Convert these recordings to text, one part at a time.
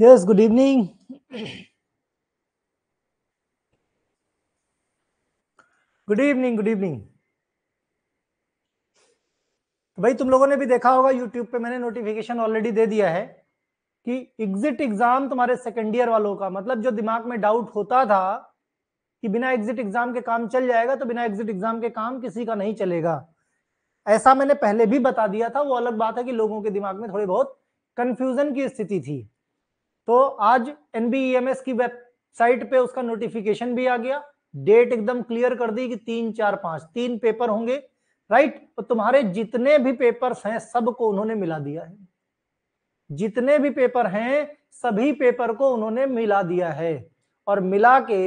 Yes, good evening. Good evening good evening तो भाई तुम लोगों ने भी देखा होगा यूट्यूब पे मैंने नोटिफिकेशन ऑलरेडी दे दिया है कि एग्जिट एग्जाम तुम्हारे सेकेंड ईयर वालों का मतलब जो दिमाग में डाउट होता था कि बिना एग्जिट एग्जाम के काम चल जाएगा तो बिना एग्जिट एग्जाम के काम किसी का नहीं चलेगा ऐसा मैंने पहले भी बता दिया था वो अलग बात है कि लोगों के दिमाग में थोड़े बहुत कंफ्यूजन की स्थिति थी तो आज एनबीएमएस e की वेबसाइट पे उसका नोटिफिकेशन भी आ गया डेट एकदम क्लियर कर दी कि तीन चार पांच तीन पेपर होंगे राइट तो तुम्हारे जितने भी पेपर्स हैं सबको उन्होंने मिला दिया है जितने भी पेपर हैं सभी पेपर को उन्होंने मिला दिया है और मिला के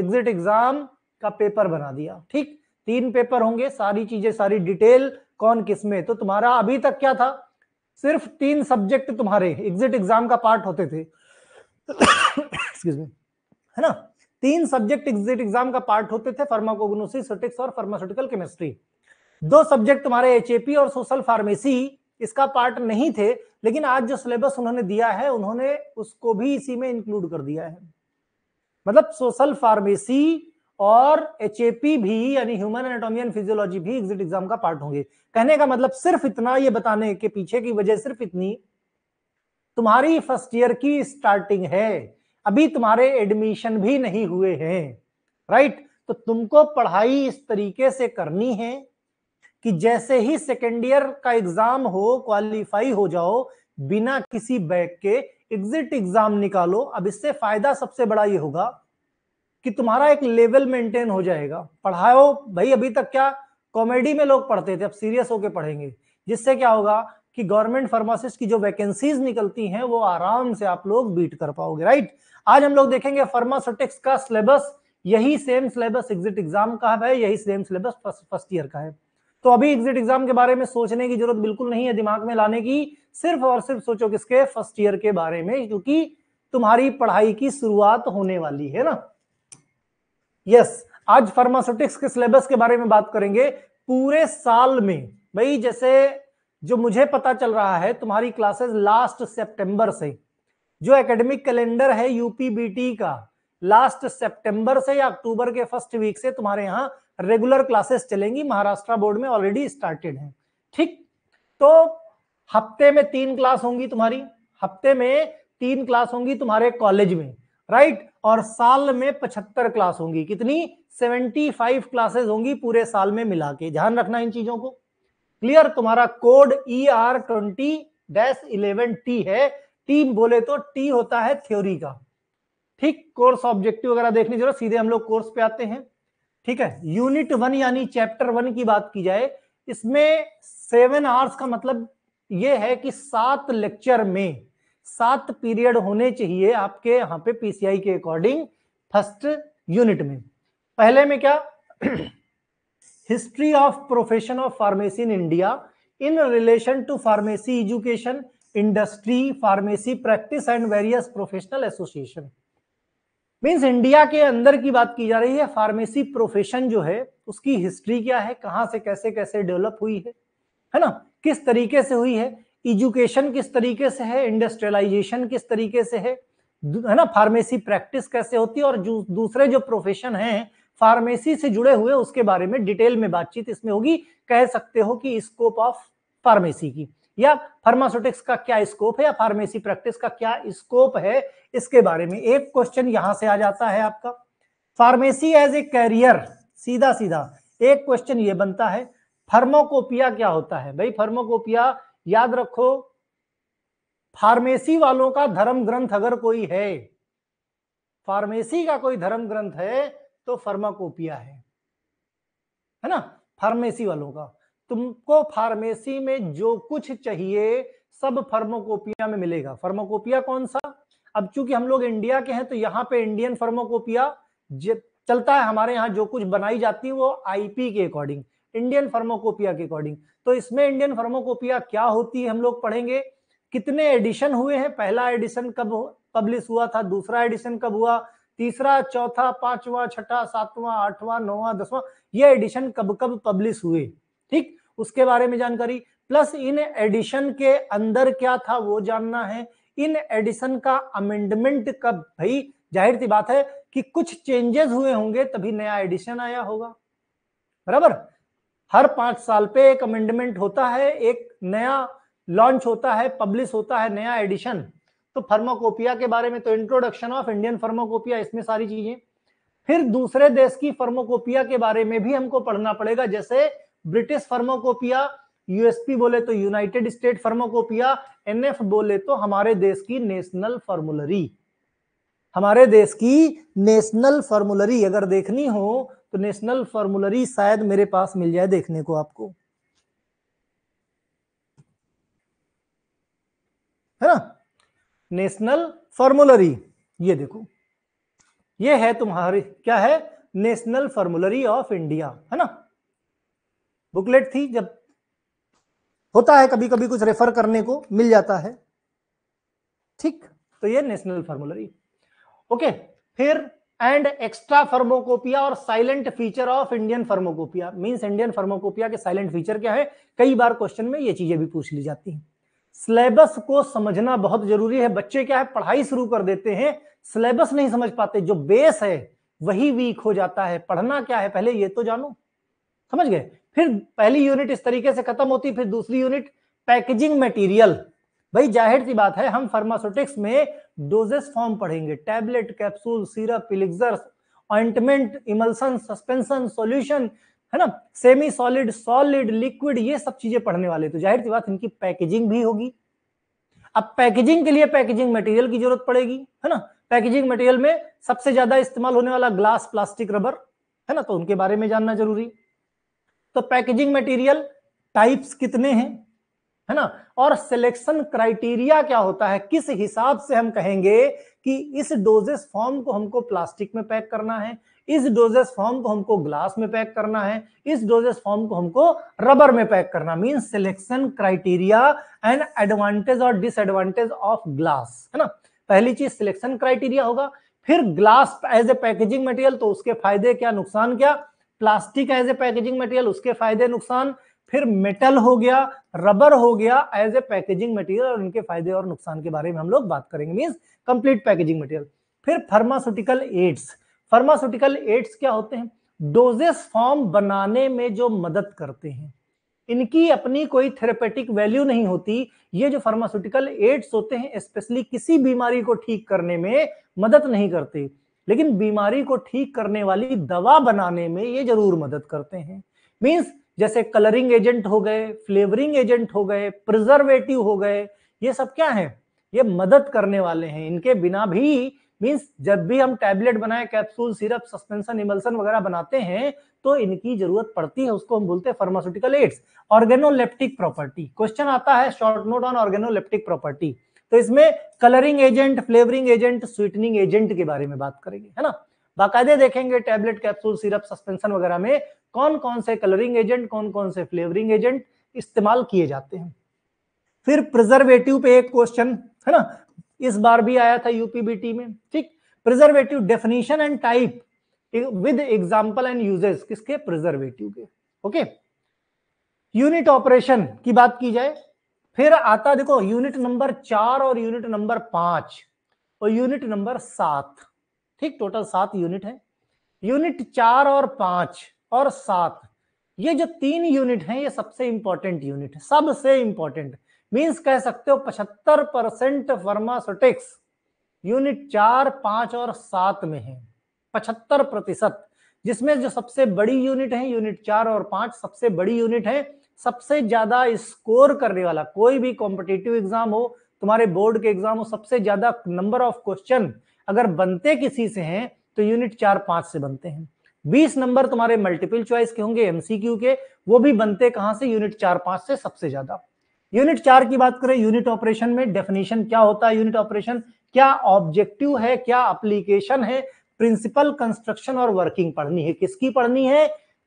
एग्जिट एग्जाम का पेपर बना दिया ठीक तीन पेपर होंगे सारी चीजें सारी डिटेल कौन किसमें तो तुम्हारा अभी तक क्या था सिर्फ तीन सब्जेक्ट तुम्हारे एग्जिट एग्जाम का पार्ट होते थे है ना तीन सब्जेक्ट एग्जिट एग्जाम का पार्ट होते थे फार्माकोग्नोसिस और फार्मास्यूटिकल केमिस्ट्री दो सब्जेक्ट तुम्हारे एच और सोशल फार्मेसी इसका पार्ट नहीं थे लेकिन आज जो सिलेबस उन्होंने दिया है उन्होंने उसको भी इसी में इंक्लूड कर दिया है मतलब सोशल फार्मेसी और एच भी यानी ह्यूमन एनाटॉमी एंड फिजियोलॉजी भी एग्जिट एग्जाम का पार्ट होंगे कहने का मतलब सिर्फ इतना ये बताने के पीछे की वजह सिर्फ इतनी तुम्हारी फर्स्ट ईयर की स्टार्टिंग है अभी तुम्हारे एडमिशन भी नहीं हुए हैं राइट तो तुमको पढ़ाई इस तरीके से करनी है कि जैसे ही सेकेंड ईयर का एग्जाम हो क्वालिफाई हो जाओ बिना किसी बैग के एग्जिट एग्जाम निकालो अब इससे फायदा सबसे बड़ा ये होगा कि तुम्हारा एक लेवल मेंटेन हो जाएगा पढ़ाओ भाई अभी तक क्या कॉमेडी में लोग पढ़ते थे अब सीरियस होके पढ़ेंगे जिससे क्या होगा कि गवर्नमेंट फार्मासिस्ट की जो वैकेंसीज निकलती हैं वो आराम से आप लोग बीट कर पाओगे राइट आज हम लोग देखेंगे फार्मास्यूटिक्स का सिलेबस यही सेम सिलेबस एग्जिट एग्जाम का है यही सेम सिलेबस फर्स्ट ईयर का है तो अभी एग्जिट एग्जाम के बारे में सोचने की जरूरत बिल्कुल नहीं है दिमाग में लाने की सिर्फ और सिर्फ सोचो किसके फर्स्ट ईयर के बारे में क्योंकि तुम्हारी पढ़ाई की शुरुआत होने वाली है ना यस आज फार्मास्यूटिक्स के सिलेबस के बारे में बात करेंगे पूरे साल में भाई जैसे जो मुझे पता चल रहा है तुम्हारी क्लासेस लास्ट सितंबर से जो एकेडमिक कैलेंडर है यूपीबीटी का लास्ट सितंबर से या अक्टूबर के फर्स्ट वीक से तुम्हारे यहाँ रेगुलर क्लासेस चलेंगी महाराष्ट्र बोर्ड में ऑलरेडी स्टार्टेड है ठीक तो हफ्ते में तीन क्लास होंगी तुम्हारी हफ्ते में तीन क्लास होंगी तुम्हारे कॉलेज में राइट और साल में पचहत्तर क्लास होंगी कितनी सेवेंटी फाइव क्लासेस होंगी पूरे साल में मिला के ध्यान रखना इन चीजों को क्लियर तुम्हारा code E R twenty dash eleven T है टी बोले तो टी होता है थ्योरी का ठीक कोर्स ऑब्जेक्टिव वगैरह देखने जरूर सीधे हम लोग कोर्स पे आते हैं ठीक है यूनिट वन यानी चैप्टर वन की बात की जाए इसमें सेवन आवर्स का मतलब यह है कि सात लेक्चर में सात पीरियड होने चाहिए आपके यहां पे पीसीआई के अकॉर्डिंग फर्स्ट यूनिट में पहले में क्या history of profession of pharmacy in India in relation to pharmacy education industry pharmacy practice and various professional association means India के अंदर की बात की जा रही है फार्मेसी प्रोफेशन जो है उसकी हिस्ट्री क्या है कहां से कैसे कैसे डेवलप हुई है है ना किस तरीके से हुई है एजुकेशन किस तरीके से है इंडस्ट्रियलाइजेशन किस तरीके से है है ना फार्मेसी प्रैक्टिस कैसे होती है और दूसरे जो प्रोफेशन हैं फार्मेसी से जुड़े हुए उसके बारे में डिटेल में बातचीत इसमें होगी कह सकते हो कि स्कोप ऑफ फार्मेसी की या फार्मास्यूटिक्स का क्या स्कोप है या फार्मेसी प्रैक्टिस का क्या स्कोप है इसके बारे में एक क्वेश्चन यहां से आ जाता है आपका फार्मेसी एज ए कैरियर सीधा सीधा एक क्वेश्चन ये बनता है फर्मोकोपिया क्या होता है भाई फर्मोकोपिया याद रखो फार्मेसी वालों का धर्म ग्रंथ अगर कोई है फार्मेसी का कोई धर्म ग्रंथ है तो फर्माकोपिया है है ना फार्मेसी वालों का तुमको फार्मेसी में जो कुछ चाहिए सब फर्मोकोपिया में मिलेगा फर्मोकोपिया कौन सा अब चूंकि हम लोग इंडिया के हैं तो यहां पे इंडियन फर्मोकोपिया चलता है हमारे यहां जो कुछ बनाई जाती है वो आईपी के अकॉर्डिंग इंडियन फर्मोकोपिया के अकॉर्डिंग तो इसमें इंडियन फार्माकोपिया क्या होती है हम लोग पढ़ेंगे कितने एडिशन हुए हैं पहला एडिशन कब पब्लिश हुआ था दूसरा एडिशन कब हुआ तीसरा चौथा पांचवा छठा सातवां आठवां नौवां दसवां ये एडिशन कब कब पब्लिश हुए ठीक उसके बारे में जानकारी प्लस इन एडिशन के अंदर क्या था वो जानना है इन एडिशन का अमेंडमेंट कब भाई जाहिर सी बात है कि कुछ चेंजेस हुए होंगे तभी नया एडिशन आया होगा बराबर हर पांच साल पे एक अमेंडमेंट होता है एक नया लॉन्च होता है पब्लिश होता है नया एडिशन तो फर्माकोपिया के बारे में तो इंट्रोडक्शन ऑफ इंडियन फर्माकोपिया इसमें सारी चीजें फिर दूसरे देश की फर्मोकोपिया के बारे में भी हमको पढ़ना पड़ेगा जैसे ब्रिटिश फर्मोकोपिया यूएसपी बोले तो यूनाइटेड स्टेट फर्मोकोपिया एन बोले तो हमारे देश की नेशनल फॉर्मुलरी हमारे देश की नेशनल फॉर्मुलरी अगर देखनी हो तो नेशनल फॉर्मुलरी शायद मेरे पास मिल जाए देखने को आपको है ना नेशनल फॉर्मुलरी ये देखो ये है तुम्हारी क्या है नेशनल फॉर्मुलरी ऑफ इंडिया है ना बुकलेट थी जब होता है कभी कभी कुछ रेफर करने को मिल जाता है ठीक तो ये नेशनल फॉर्मुलरी ओके फिर एंड एक्स्ट्रा फर्मोकोपिया और silent feature of Indian pharmacopoeia means Indian pharmacopoeia के साइलेंट फीचर क्या है कई बार क्वेश्चन में ये चीजें भी पूछ ली जाती हैं सिलेबस को समझना बहुत जरूरी है बच्चे क्या है पढ़ाई शुरू कर देते हैं सिलेबस नहीं समझ पाते जो बेस है वही वीक हो जाता है पढ़ना क्या है पहले ये तो जानो समझ गए फिर पहली यूनिट इस तरीके से खत्म होती फिर दूसरी यूनिट पैकेजिंग मटेरियल भाई जाहिर सी बात है हम फार्मास्यूटिक्स में डोजेस फॉर्म पढ़ेंगे tablet capsule syrup elixirs ointment emulsion suspension solution है ना सेमी सॉलिड सॉलिड लिक्विड ये सब चीजें पढ़ने वाले तो जाहिर सी बात इनकी पैकेजिंग भी होगी अब पैकेजिंग के लिए पैकेजिंग मटेरियल की जरूरत पड़ेगी है ना पैकेजिंग मटेरियल में सबसे ज्यादा इस्तेमाल होने वाला ग्लास प्लास्टिक रबर है ना तो उनके बारे में जानना जरूरी तो पैकेजिंग मटेरियल टाइप्स कितने हैं है ना और सिलेक्शन क्राइटेरिया क्या होता है किस हिसाब से हम कहेंगे कि इस डोजेस फॉर्म को हमको प्लास्टिक में पैक करना है इस डोजेस फॉर्म को हमको ग्लास में पैक करना है इस डोजेस फॉर्म को हमको रबर में पैक करना mean selection criteria and advantage और डिसएडवांटेज ऑफ ग्लास है ना पहली चीज सिलेक्शन क्राइटेरिया होगा फिर glass as a packaging material तो उसके फायदे क्या नुकसान क्या plastic as a packaging material उसके फायदे नुकसान फिर मेटल हो गया रबर हो गया एज ए पैकेजिंग मटेरियल और इनके फायदे और नुकसान के बारे में हम लोग बात करेंगे मीन्स कंप्लीट पैकेजिंग मटेरियल फिर फार्मास्यूटिकल एड्स फार्मास्यूटिकल एड्स क्या होते हैं डोजेस फॉर्म बनाने में जो मदद करते हैं इनकी अपनी कोई थेरेपेटिक वैल्यू नहीं होती ये जो फार्मास्यूटिकल एड्स होते हैं स्पेशली किसी बीमारी को ठीक करने में मदद नहीं करते लेकिन बीमारी को ठीक करने वाली दवा बनाने में ये जरूर मदद करते हैं मीन्स जैसे कलरिंग एजेंट हो गए फ्लेवरिंग एजेंट हो गए प्रिजर्वेटिव हो गए ये सब क्या है ये मदद करने वाले हैं इनके बिना भी मीन्स जब भी हम टैबलेट बनाए कैप्सूल सिरप सस्पेंशन इमल्सन वगैरह बनाते हैं तो इनकी जरूरत पड़ती है उसको हम बोलते हैं pharmaceutical aids organoleptic property question आता है short note on organoleptic property तो इसमें colouring agent flavouring agent sweetening agent के बारे में बात करेंगे है ना बाकायदे देखेंगे टैबलेट कैप्सूल सिरप सस्पेंशन वगैरह में कौन कौन से कलरिंग एजेंट कौन कौन से फ्लेवरिंग एजेंट इस्तेमाल किए जाते हैं फिर प्रिजर्वेटिव पे एक क्वेश्चन है ना इस बार भी आया था यूपीबीटी में ठीक preservative definition and type with example and uses किसके प्रिजर्वेटिव के ओके यूनिट ऑपरेशन की बात की जाए फिर आता देखो यूनिट नंबर चार और यूनिट नंबर पांच और यूनिट नंबर सात ठीक टोटल सात यूनिट है यूनिट चार और पांच और सात ये जो तीन यूनिट हैं ये सबसे इंपॉर्टेंट यूनिट है सबसे इंपॉर्टेंट मींस कह सकते हो पचहत्तर परसेंट फार्मास्यूटिक्स यूनिट चार पांच और सात में है पचहत्तर प्रतिशत जिसमें जो सबसे बड़ी यूनिट है यूनिट चार और पांच सबसे बड़ी यूनिट है सबसे ज्यादा स्कोर करने वाला कोई भी कॉम्पिटेटिव एग्जाम हो तुम्हारे बोर्ड के एग्जाम हो सबसे ज्यादा नंबर ऑफ क्वेश्चन अगर बनते किसी से हैं तो यूनिट चार पांच से बनते हैं बीस नंबर तुम्हारे मल्टीपल चॉइस के होंगे एमसीक्यू के वो भी बनते कहां से यूनिट चार पांच से सबसे ज्यादा यूनिट चार की बात करें यूनिट ऑपरेशन में डेफिनेशन क्या होता है यूनिट ऑपरेशन क्या ऑब्जेक्टिव है क्या अप्लीकेशन है प्रिंसिपल कंस्ट्रक्शन और वर्किंग पढ़नी है किसकी पढ़नी है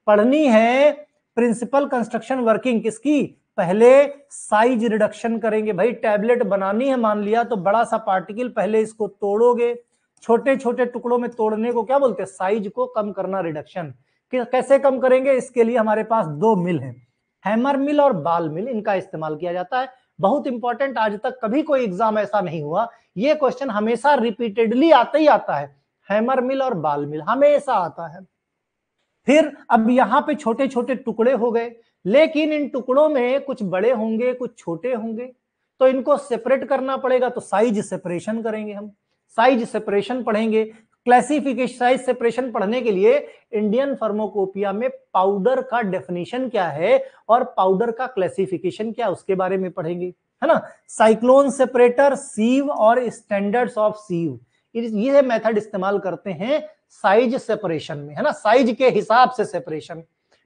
पढ़नी है प्रिंसिपल कंस्ट्रक्शन वर्किंग किसकी पहले साइज रिडक्शन करेंगे भाई टैबलेट बनानी है मान लिया तो बड़ा सा पार्टिकल पहले इसको तोड़ोगे छोटे छोटे टुकड़ों में तोड़ने को क्या बोलते हैं साइज को कम करना रिडक्शन कैसे कम करेंगे इसके लिए हमारे पास दो मिल हैं हैमर मिल और बाल मिल इनका इस्तेमाल किया जाता है बहुत इंपॉर्टेंट आज तक कभी कोई एग्जाम ऐसा नहीं हुआ ये क्वेश्चन हमेशा रिपीटेडली आता ही आता है हैमर मिल और बाल मिल हमेशा आता है फिर अब यहाँ पे छोटे छोटे टुकड़े हो गए लेकिन इन टुकड़ों में कुछ बड़े होंगे कुछ छोटे होंगे तो इनको सेपरेट करना पड़ेगा तो साइज सेपरेशन करेंगे हम साइज सेपरेशन पढ़ेंगे क्लासिफिकेशन साइज सेपरेशन पढ़ने के लिए इंडियन फर्मोकोपिया में पाउडर का डेफिनेशन क्या है और पाउडर का क्लासिफिकेशन क्या उसके बारे में पढ़ेंगे है ना साइक्लोन सेपरेटर सीव और स्टैंडर्ड्स ऑफ सीव ये मेथड इस्तेमाल करते हैं साइज सेपरेशन में है ना साइज के हिसाब से सेपरेशन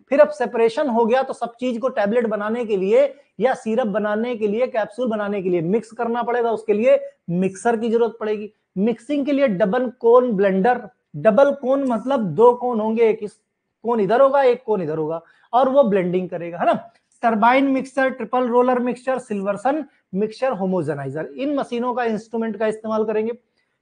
फिर अब सेपरेशन हो गया तो सब चीज को टैबलेट बनाने के लिए या सिरप बनाने के लिए कैप्सूल बनाने के लिए मिक्स करना पड़ेगा उसके लिए मिक्सर की जरूरत पड़ेगी मिक्सिंग के लिए double cone blender double cone मतलब दो कोन होंगे एक कोन इधर होगा एक कोन इधर होगा और वो ब्लेंडिंग करेगा है ना turbine mixer triple roller mixer Silverson mixer homogeniser इन मशीनों का इंस्ट्रूमेंट का इस्तेमाल करेंगे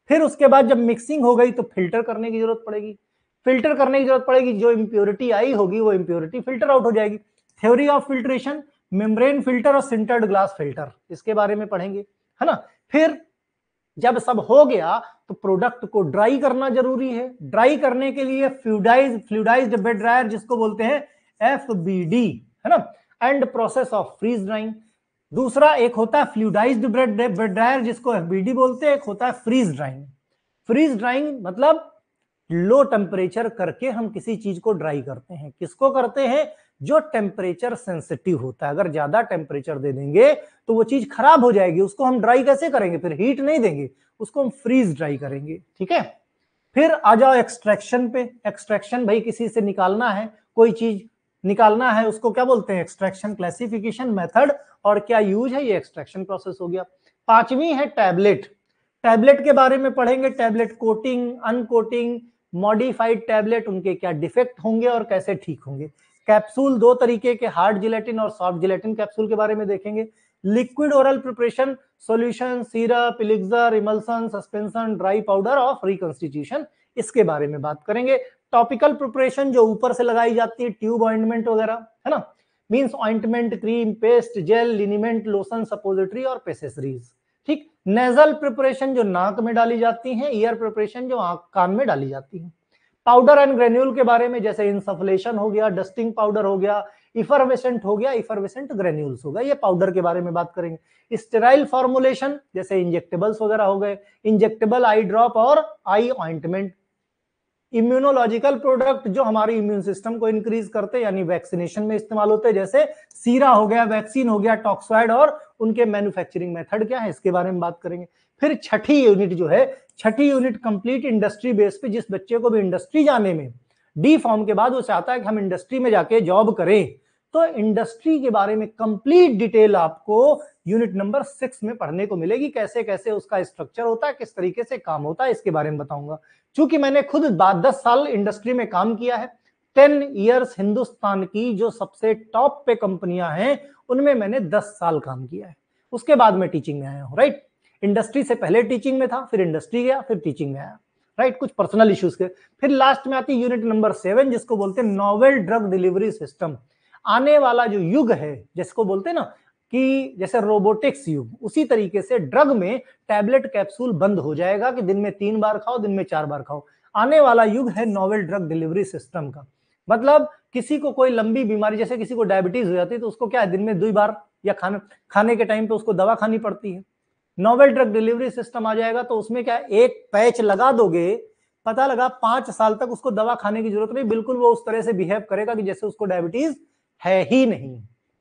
फिर उसके बाद जब मिक्सिंग हो गई तो फिल्टर करने की जरूरत पड़ेगी फिल्टर करने की जरूरत पड़ेगी जो इम्प्योरिटी आई होगी वो इम्प्योरिटी फिल्टर आउट हो जाएगी theory of filtration membrane filter और सिंटर्ड ग्लास फिल्टर इसके बारे में पढ़ेंगे है ना फिर जब सब हो गया तो प्रोडक्ट को ड्राई करना जरूरी है ड्राई करने के लिए फ्लूडाइज बेड ड्रायर जिसको बोलते हैं एफ है ना and process of freeze drying दूसरा एक होता है फ्लूडाइज बेड बेड ड्रायर जिसको एफ बोलते हैं एक होता है फ्रीज ड्राइंग फ्रीज ड्राइंग मतलब लो टेम्परेचर करके हम किसी चीज को ड्राई करते हैं किसको करते हैं जो टेम्परेचर सेंसिटिव होता है अगर ज्यादा टेम्परेचर दे देंगे तो वो चीज खराब हो जाएगी उसको हम ड्राई कैसे करेंगे फिर हीट नहीं देंगे उसको हम फ्रीज ड्राई करेंगे ठीक है फिर आ जाओ एक्सट्रैक्शन पे एक्सट्रैक्शन भाई किसी से निकालना है कोई चीज निकालना है उसको क्या बोलते हैं एक्सट्रैक्शन क्लासिफिकेशन मेथड और क्या यूज है ये एक्सट्रैक्शन प्रोसेस हो गया पांचवी है टैबलेट टैबलेट के बारे में पढ़ेंगे tablet coating uncoating modified tablet उनके क्या डिफेक्ट होंगे और कैसे ठीक होंगे कैप्सूल दो तरीके के हार्ड जिलेटिन और सॉफ्ट जिलेटिन कैप्सूल के बारे में देखेंगे liquid oral preparation solution syrup elixir emulsion suspension dry powder of reconstitution इसके बारे में बात करेंगे टॉपिकल प्रिपरेशन जो ऊपर से लगाई जाती है ट्यूब ऑइंटमेंट वगैरह है ना means ointment cream paste gel liniment lotion suppository और पेसेसरीज ठीक नेजल प्रिपरेशन जो नाक में डाली जाती है ईयर प्रिपरेशन जो कान में डाली जाती है पाउडर एंड ग्रेन्यूल के बारे में जैसे इंसफलेशन हो गया डस्टिंग पाउडर हो गया इफरवेसेंट हो गया इफरवेसेंट ग्रेन्यूल्स हो गया ये पाउडर के बारे में बात करेंगे स्टेराइल फॉर्मुलेशन जैसे इंजेक्टेबल्स वगैरह हो गए इंजेक्टेबल आई ड्रॉप और आई ऑइंटमेंट इम्यूनोलॉजिकल प्रोडक्ट जो हमारे इम्यून सिस्टम को इंक्रीज करते हैं यानी वैक्सीनेशन में इस्तेमाल होते हैं जैसे सीरा हो गया वैक्सीन हो गया टॉक्साइड और उनके मैन्युफैक्चरिंग मेथड क्या है इसके बारे में बात करेंगे फिर छठी यूनिट जो है छठी यूनिट कंप्लीट इंडस्ट्री बेस पे जिस बच्चे को भी इंडस्ट्री जाने में डी फॉर्म के बाद वो चाहता है कि हम इंडस्ट्री में जाके जॉब करें तो इंडस्ट्री के बारे में कंप्लीट डिटेल आपको यूनिट नंबर सिक्स में पढ़ने को मिलेगी कैसे कैसे उसका स्ट्रक्चर होता है किस तरीके से काम होता है इसके बारे में बताऊंगा चूंकि मैंने खुद दस साल इंडस्ट्री में काम किया है टेन ईयर्स हिंदुस्तान की जो सबसे टॉप पे कंपनियां हैं उनमें मैंने दस साल काम किया है उसके बाद में टीचिंग में आया हूँ राइट इंडस्ट्री से पहले टीचिंग में था फिर इंडस्ट्री गया फिर टीचिंग में आया राइट कुछ पर्सनल इश्यूज के फिर लास्ट में आती यूनिट नंबर सेवन जिसको बोलते हैं नोवेल ड्रग डिलीवरी सिस्टम आने वाला जो युग है जिसको बोलते हैं ना कि जैसे रोबोटिक्स युग उसी तरीके से ड्रग में टैबलेट कैप्सूल बंद हो जाएगा कि दिन में तीन बार खाओ दिन में चार बार खाओ आने वाला युग है नोवेल ड्रग डिलीवरी सिस्टम का मतलब किसी को कोई लंबी बीमारी जैसे किसी को डायबिटीज हो जाती है तो उसको क्या है दिन में दो बार या खाने खाने के टाइम पे उसको दवा खानी पड़ती है नोवेल ड्रग डिलीवरी सिस्टम आ जाएगा तो उसमें क्या एक पैच लगा दोगे पता लगा पांच साल तक उसको दवा खाने की जरूरत नहीं बिल्कुल वो उस तरह से बिहेव करेगा कि जैसे उसको डायबिटीज है ही नहीं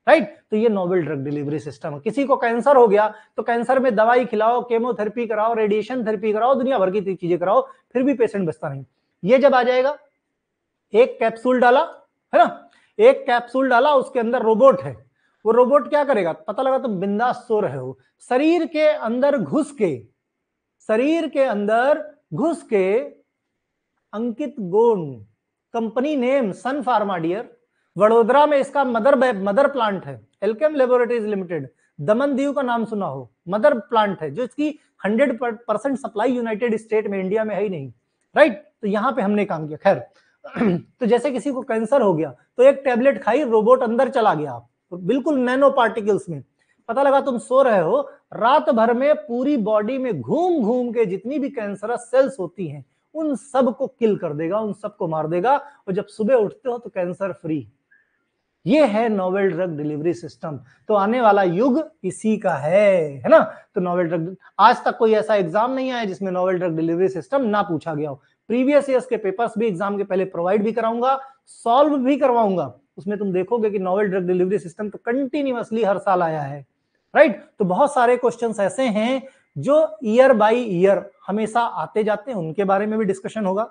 राइट तो ये नोवेल ड्रग डिलीवरी सिस्टम है किसी को कैंसर हो गया तो कैंसर में दवाई खिलाओ केमोथेरेपी कराओ रेडिएशन थेरेपी कराओ दुनिया भर की चीजें कराओ फिर भी पेशेंट बचता नहीं ये जब आ जाएगा एक कैप्सूल डाला है ना एक कैप्सूल डाला उसके अंदर रोबोट है वो रोबोट क्या करेगा पता लगा तुम तो बिंदास सो रहे हो शरीर के अंदर घुस के शरीर के अंदर घुस के Ankit gone company name Sun Pharma dear Vadodara में इसका मदर मदर प्लांट है एलकेम लेबोरेटरीज लिमिटेड दमन दीव का नाम सुना हो मदर प्लांट है जो इसकी 100 परसेंट सप्लाई यूनाइटेड स्टेट में इंडिया में है ही नहीं राइट तो यहां पे हमने काम किया खैर तो जैसे किसी को कैंसर हो गया तो एक टेबलेट खाई रोबोट अंदर चला गया आप बिल्कुल नैनो पार्टिकल्स में पता लगा तुम सो रहे हो रात भर में पूरी बॉडी में घूम घूम के जितनी भी कैंसरस सेल्स होती हैं उन सब को किल कर देगा उन सब को मार देगा और जब सुबह उठते हो तो कैंसर फ्री ये है नोवेल ड्रग डिलीवरी सिस्टम तो आने वाला युग इसी का है है ना तो नोवेल ड्रग आज तक कोई ऐसा एग्जाम नहीं आया जिसमें नोवेल ड्रग डिलीवरी सिस्टम ना पूछा गया हो प्रीवियस ईयर्स के पेपर्स भी एग्जाम के पहले प्रोवाइड भी कराऊंगा सॉल्व भी करवाऊंगा उसमें तुम देखोगे कि नॉवेल ड्रग डिलीवरी सिस्टम तो कंटिन्यूसली हर साल आया है राइट तो बहुत सारे क्वेश्चन ऐसे हैं जो ईयर बाय ईयर हमेशा आते जाते हैं उनके बारे में भी डिस्कशन होगा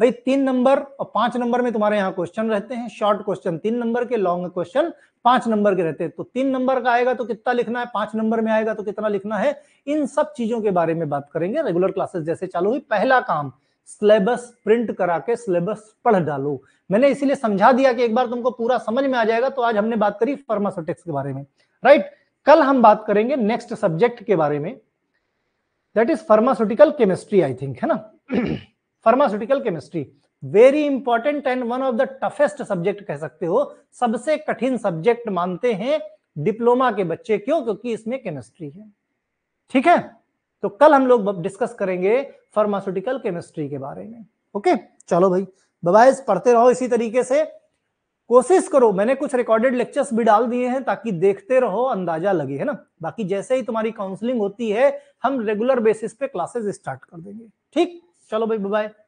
भाई तीन नंबर और पांच नंबर में तुम्हारे यहाँ क्वेश्चन रहते हैं शॉर्ट क्वेश्चन तीन नंबर के लॉन्ग क्वेश्चन पांच नंबर के रहते हैं तो तीन नंबर का आएगा तो कितना लिखना है पांच नंबर में आएगा तो कितना लिखना है इन सब चीजों के बारे में बात करेंगे रेगुलर क्लासेस जैसे चालू हुई पहला काम सिलेबस प्रिंट करा के सिलेबस पढ़ डालो मैंने इसीलिए समझा दिया कि एक बार तुमको पूरा समझ में आ जाएगा तो आज हमने बात करी फार्मास्यूटिक्स के बारे में राइट right? कल हम बात करेंगे नेक्स्ट सब्जेक्ट के बारे में that is pharmaceutical chemistry I think है ना pharmaceutical chemistry very important and one of the toughest subject कह सकते हो सबसे कठिन सब्जेक्ट मानते हैं डिप्लोमा के बच्चे क्यों क्योंकि इसमें केमिस्ट्री है ठीक है तो कल हम लोग डिस्कस करेंगे फार्मास्यूटिकल केमिस्ट्री के बारे में ओके चलो भाई बबाइज पढ़ते रहो इसी तरीके से कोशिश करो मैंने कुछ रिकॉर्डेड लेक्चर्स भी डाल दिए हैं ताकि देखते रहो अंदाजा लगे है ना बाकी जैसे ही तुम्हारी काउंसलिंग होती है हम रेगुलर बेसिस पे क्लासेस स्टार्ट कर देंगे ठीक चलो भाई बबाई